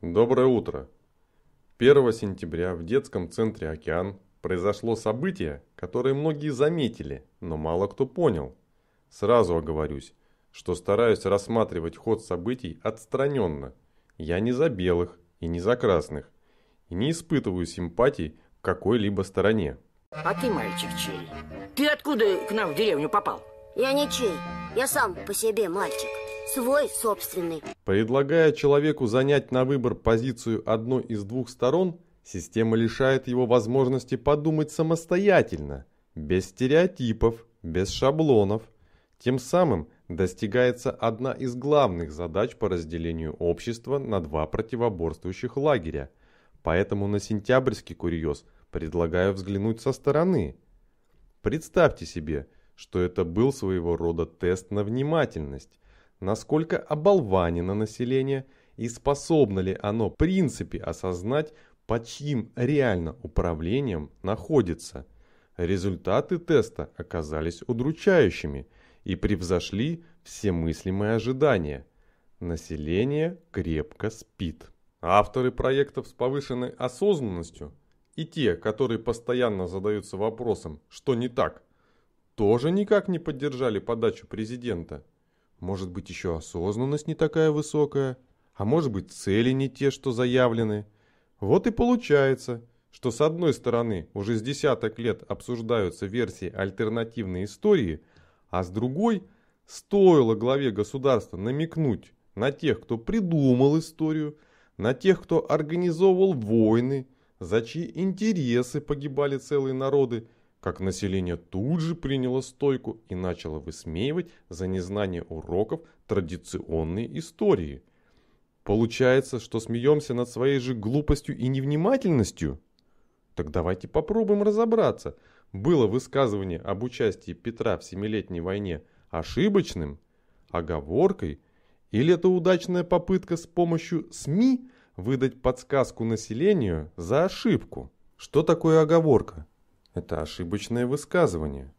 Доброе утро. 1 сентября в детском центре «Океан» произошло событие, которое многие заметили, но мало кто понял. Сразу оговорюсь, что стараюсь рассматривать ход событий отстраненно. Я не за белых и не за красных, и не испытываю симпатий к какой-либо стороне. А ты мальчик чей? Ты откуда к нам в деревню попал? Я не чей, я сам по себе мальчик свой собственный. Предлагая человеку занять на выбор позицию одной из двух сторон, система лишает его возможности подумать самостоятельно, без стереотипов, без шаблонов. Тем самым достигается одна из главных задач по разделению общества на два противоборствующих лагеря. Поэтому на сентябрьский курьез предлагаю взглянуть со стороны. Представьте себе, что это был своего рода тест на внимательность, насколько оболванено население и способно ли оно в принципе осознать, под чьим реально управлением находится. Результаты теста оказались удручающими и превзошли все мыслимые ожидания. Население крепко спит. Авторы проектов с повышенной осознанностью и те, которые постоянно задаются вопросом «что не так?», тоже никак не поддержали подачу президента – может быть, еще осознанность не такая высокая, а может быть, цели не те, что заявлены. Вот и получается, что с одной стороны уже с десяток лет обсуждаются версии альтернативной истории, а с другой стоило главе государства намекнуть на тех, кто придумал историю, на тех, кто организовал войны, за чьи интересы погибали целые народы – как население тут же приняло стойку и начало высмеивать за незнание уроков традиционной истории. Получается, что смеемся над своей же глупостью и невнимательностью? Так давайте попробуем разобраться. Было высказывание об участии Петра в Семилетней войне ошибочным, оговоркой, или это удачная попытка с помощью СМИ выдать подсказку населению за ошибку? Что такое оговорка? Это ошибочное высказывание.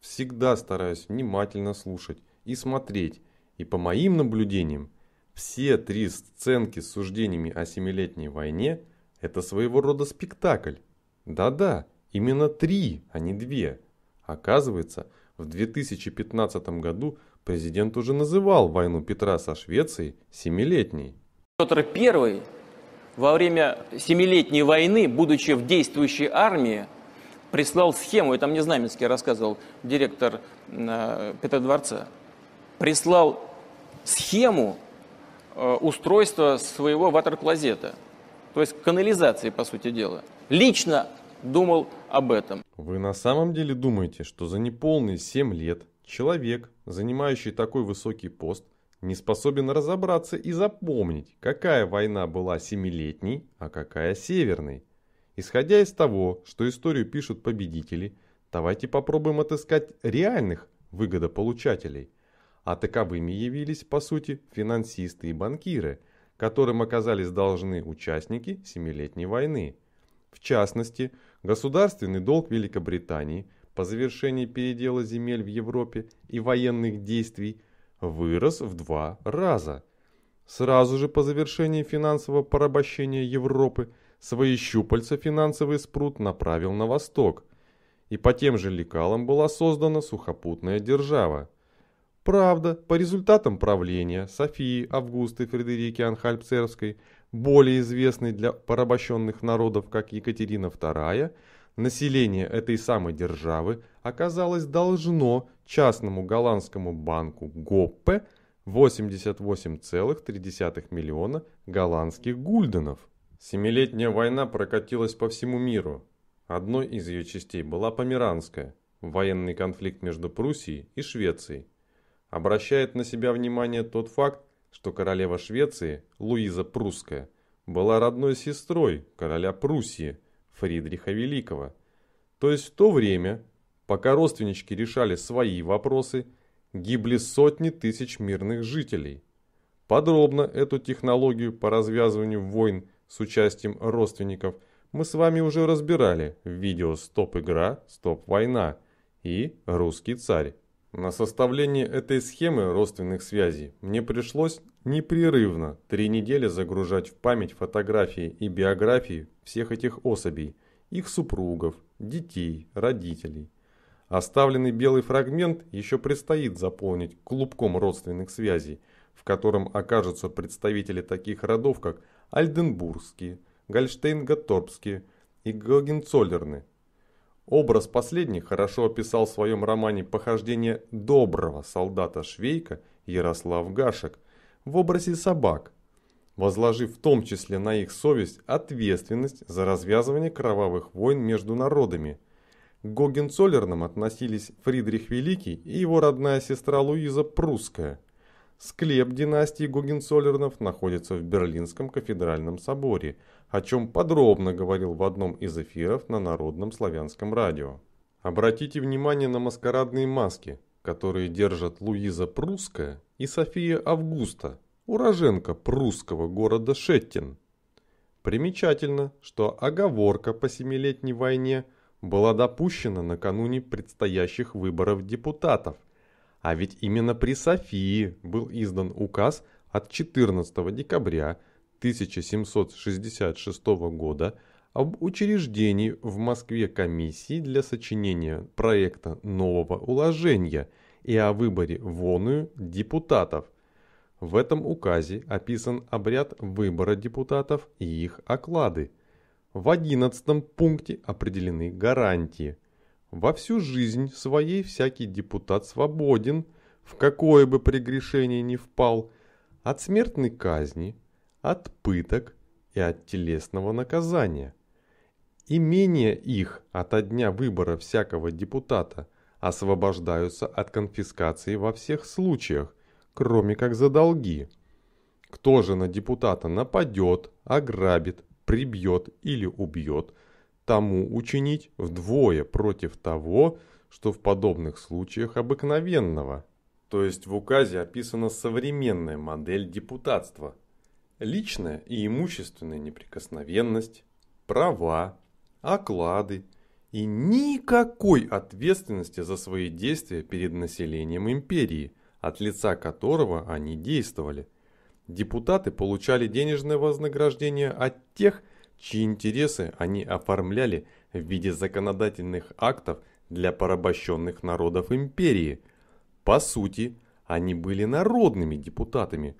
Всегда стараюсь внимательно слушать и смотреть, и по моим наблюдениям, все три сценки с суждениями о Семилетней войне – это своего рода спектакль. Да-да, именно три, а не две. Оказывается, в 2015 году президент уже называл войну Петра со Швецией семилетней. Петр первый во время Семилетней войны, будучи в действующей армии, прислал схему, это мне Знаменский рассказывал, директор э, Петродворца, прислал схему э, устройства своего ватер-клозета, то есть канализации, по сути дела. Лично думал об этом. Вы на самом деле думаете, что за неполные 7 лет человек, занимающий такой высокий пост, не способен разобраться и запомнить, какая война была семилетней, а какая северной? Исходя из того, что историю пишут победители, давайте попробуем отыскать реальных выгодополучателей. А таковыми явились, по сути, финансисты и банкиры, которым оказались должны участники Семилетней войны. В частности, государственный долг Великобритании по завершении передела земель в Европе и военных действий вырос в два раза. Сразу же по завершении финансового порабощения Европы – Свои щупальца финансовый спрут направил на восток, и по тем же лекалам была создана сухопутная держава. Правда, по результатам правления Софии Августы Фредерики Анхальпцерской, более известной для порабощенных народов как Екатерина II, население этой самой державы оказалось должно частному голландскому банку ГОППе 88,3 миллиона голландских гульденов. Семилетняя война прокатилась по всему миру. Одной из ее частей была Померанская, военный конфликт между Пруссией и Швецией. Обращает на себя внимание тот факт, что королева Швеции, Луиза Прусская, была родной сестрой короля Пруссии, Фридриха Великого. То есть в то время, пока родственнички решали свои вопросы, гибли сотни тысяч мирных жителей. Подробно эту технологию по развязыванию войн с участием родственников мы с вами уже разбирали в видео «Стоп-игра», «Стоп-война» и «Русский царь». На составление этой схемы родственных связей мне пришлось непрерывно три недели загружать в память фотографии и биографии всех этих особей, их супругов, детей, родителей. Оставленный белый фрагмент еще предстоит заполнить клубком родственных связей, в котором окажутся представители таких родов, как Альденбургские, Гольштейн-Готорбские и Гогенцоллерны. Образ последних хорошо описал в своем романе «Похождение доброго солдата Швейка» Ярослав Гашек в образе собак, возложив в том числе на их совесть ответственность за развязывание кровавых войн между народами. К Гогенцоллернам относились Фридрих Великий и его родная сестра Луиза Прусская – Склеп династии Гогенцоллернов находится в Берлинском кафедральном соборе, о чем подробно говорил в одном из эфиров на Народном славянском радио. Обратите внимание на маскарадные маски, которые держат Луиза Прусская и София Августа, уроженка прусского города Шеттин. Примечательно, что оговорка по Семилетней войне была допущена накануне предстоящих выборов депутатов – а ведь именно при Софии был издан указ от 14 декабря 1766 года об учреждении в Москве комиссии для сочинения проекта нового уложения и о выборе воную депутатов. В этом указе описан обряд выбора депутатов и их оклады. В 11 пункте определены гарантии, во всю жизнь своей всякий депутат свободен, в какое бы прегрешение ни впал, от смертной казни, от пыток и от телесного наказания. Имение их от дня выбора всякого депутата освобождаются от конфискации во всех случаях, кроме как за долги. Кто же на депутата нападет, ограбит, прибьет или убьет – тому учинить вдвое против того, что в подобных случаях обыкновенного. То есть в указе описана современная модель депутатства. Личная и имущественная неприкосновенность, права, оклады и никакой ответственности за свои действия перед населением империи, от лица которого они действовали. Депутаты получали денежное вознаграждение от тех, чьи интересы они оформляли в виде законодательных актов для порабощенных народов империи. По сути, они были народными депутатами.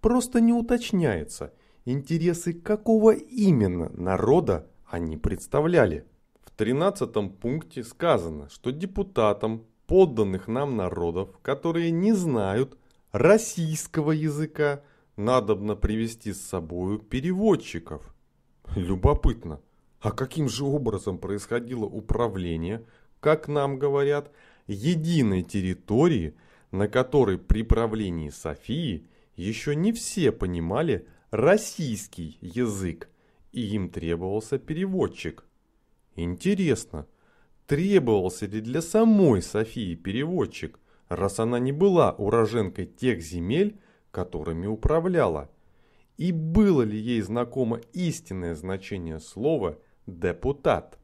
Просто не уточняется, интересы какого именно народа они представляли. В 13 пункте сказано, что депутатам подданных нам народов, которые не знают российского языка, надобно привести с собою переводчиков – Любопытно, а каким же образом происходило управление, как нам говорят, единой территории, на которой при правлении Софии еще не все понимали российский язык, и им требовался переводчик. Интересно, требовался ли для самой Софии переводчик, раз она не была уроженкой тех земель, которыми управляла – и было ли ей знакомо истинное значение слова «депутат».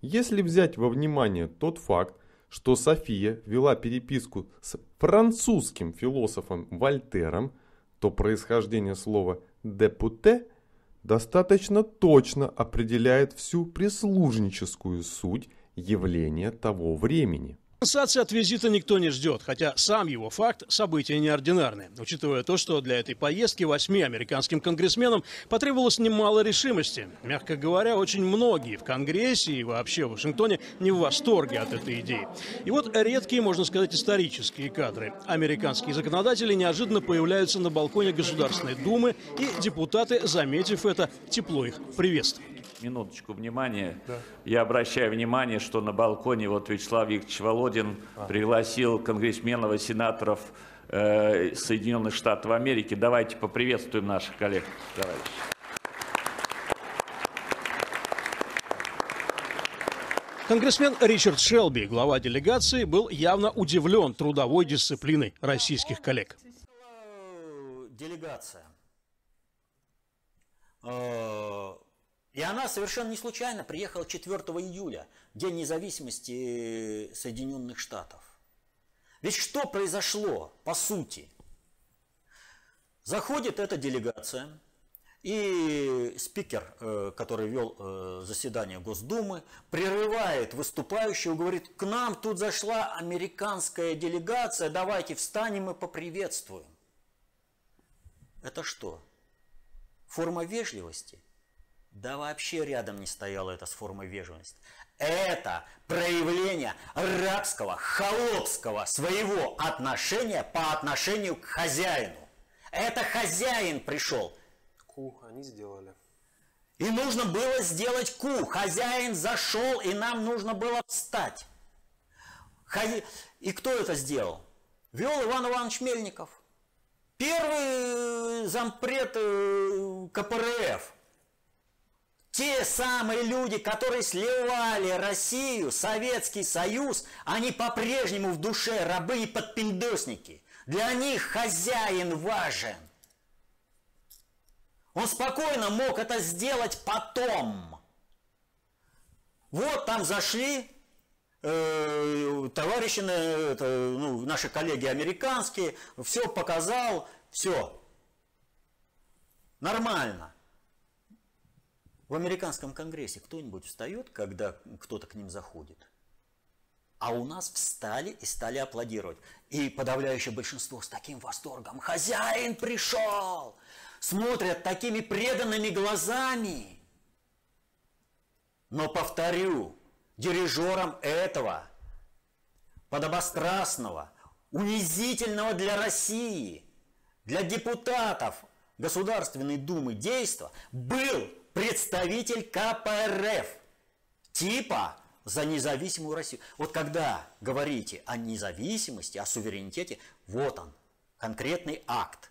Если взять во внимание тот факт, что София вела переписку с французским философом Вольтером, то происхождение слова «депуте» достаточно точно определяет всю прислужническую суть явления того времени. Компенсации от визита никто не ждет, хотя сам его факт – событие неординарное. Учитывая то, что для этой поездки восьми американским конгрессменам потребовалось немало решимости. Мягко говоря, очень многие в Конгрессе и вообще в Вашингтоне не в восторге от этой идеи. И вот редкие, можно сказать, исторические кадры. Американские законодатели неожиданно появляются на балконе Государственной Думы, и депутаты, заметив это, тепло их приветствуют минуточку внимания. Да. Я обращаю внимание, что на балконе вот Вячеслав Викторович Володин а. пригласил конгрессменов и сенаторов э, Соединенных Штатов Америки. Давайте поприветствуем наших коллег, товарищи. Конгрессмен Ричард Шелби, глава делегации, был явно удивлен трудовой дисциплиной российских коллег. Делегация. Э, и она совершенно не случайно приехала 4 июля, День независимости э, Соединенных Штатов. Ведь что произошло по сути? Заходит эта делегация, и спикер, э, который вел э, заседание Госдумы, прерывает выступающего, говорит, к нам тут зашла американская делегация, давайте встанем и поприветствуем. Это что? Форма вежливости – да вообще рядом не стояла это с формой вежливости. Это проявление рабского, холопского своего отношения по отношению к хозяину. Это хозяин пришел. Ку они сделали. И нужно было сделать ку. Хозяин зашел, и нам нужно было встать. Хози... И кто это сделал? Вел Иван Иванович Мельников. Первый зампред э, КПРФ – те самые люди, которые сливали Россию, Советский Союз, они по-прежнему в душе рабы и подпиндосники. Для них хозяин важен. Он спокойно мог это сделать потом. Вот там зашли э, товарищи, э, это, ну, наши коллеги американские, все показал, все. Нормально. В американском конгрессе кто-нибудь встает, когда кто-то к ним заходит? А у нас встали и стали аплодировать. И подавляющее большинство с таким восторгом. Хозяин пришел! Смотрят такими преданными глазами. Но повторю, дирижером этого подобострастного, унизительного для России, для депутатов Государственной Думы действия был представитель КПРФ, типа за независимую Россию. Вот когда говорите о независимости, о суверенитете, вот он, конкретный акт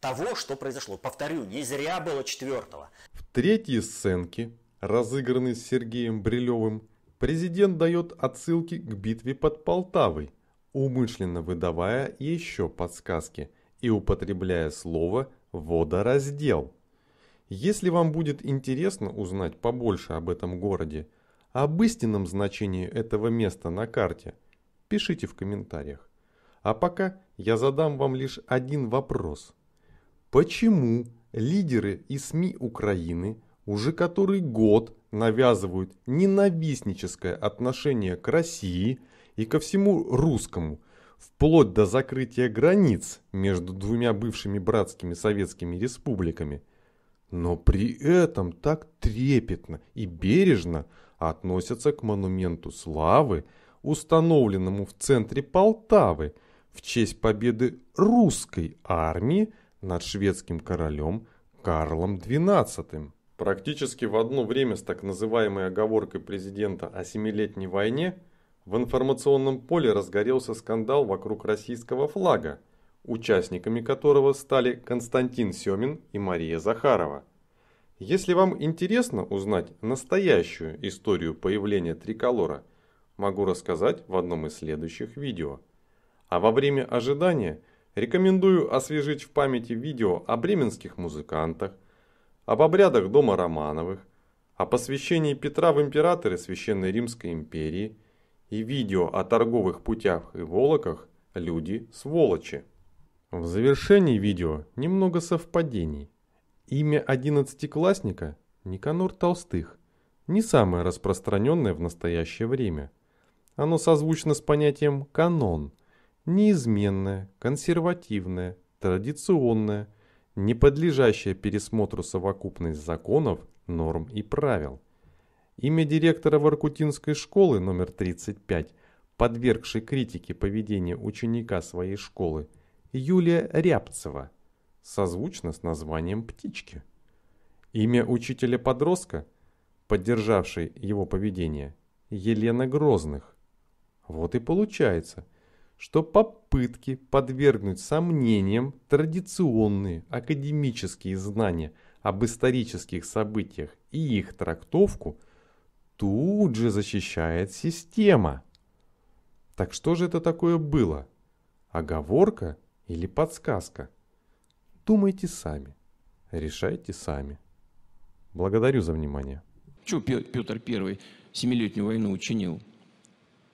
того, что произошло. Повторю, не зря было четвертого. В третьей сценке, разыгранной с Сергеем Брилевым, президент дает отсылки к битве под Полтавой, умышленно выдавая еще подсказки и употребляя слово «водораздел». Если вам будет интересно узнать побольше об этом городе, об истинном значении этого места на карте, пишите в комментариях. А пока я задам вам лишь один вопрос. Почему лидеры и СМИ Украины уже который год навязывают ненавистническое отношение к России и ко всему русскому, вплоть до закрытия границ между двумя бывшими братскими советскими республиками – но при этом так трепетно и бережно относятся к монументу славы, установленному в центре Полтавы в честь победы русской армии над шведским королем Карлом XII. Практически в одно время с так называемой оговоркой президента о семилетней войне в информационном поле разгорелся скандал вокруг российского флага – участниками которого стали Константин Семин и Мария Захарова. Если вам интересно узнать настоящую историю появления триколора, могу рассказать в одном из следующих видео. А во время ожидания рекомендую освежить в памяти видео о бременских музыкантах, об обрядах дома Романовых, о посвящении Петра в императоры Священной Римской империи и видео о торговых путях и волоках «Люди-сволочи». В завершении видео немного совпадений. Имя одиннадцатиклассника Никанор Толстых не самое распространенное в настоящее время. Оно созвучно с понятием «канон», неизменное, консервативное, традиционное, не подлежащее пересмотру совокупность законов, норм и правил. Имя директора Воркутинской школы номер 35, подвергшей критике поведения ученика своей школы – Юлия Рябцева, созвучно с названием «Птички». Имя учителя-подростка, поддержавшей его поведение, Елена Грозных. Вот и получается, что попытки подвергнуть сомнениям традиционные академические знания об исторических событиях и их трактовку тут же защищает система. Так что же это такое было? Оговорка – или подсказка. Думайте сами, решайте сами. Благодарю за внимание. Что Петр Первый семилетнюю войну учинил?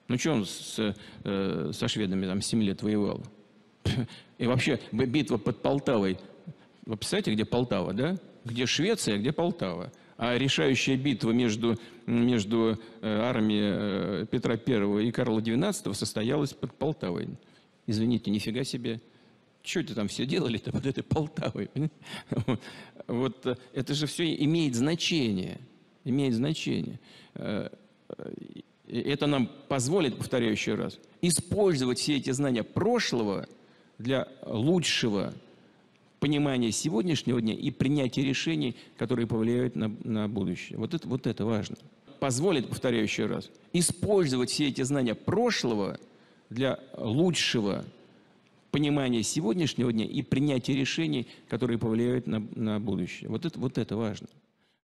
Ну, что он с, э, со шведами там семь лет воевал? И вообще, битва под Полтавой. Вы представляете, где Полтава, да? Где Швеция, где Полтава? А решающая битва между, между э, армией э, Петра I и Карла XII состоялась под Полтавой. Извините, нифига себе что это там все делали-то под этой Полтавой. Вот э, это же все имеет значение. Имеет значение. Э, э, это нам позволит, повторяю еще раз, использовать все эти знания прошлого для лучшего понимания сегодняшнего дня и принятия решений, которые повлияют на, на будущее. Вот это, вот это важно. Позволит, повторяю еще раз, использовать все эти знания прошлого для лучшего понимание сегодняшнего дня и принятие решений, которые повлияют на, на будущее. Вот это, вот это важно.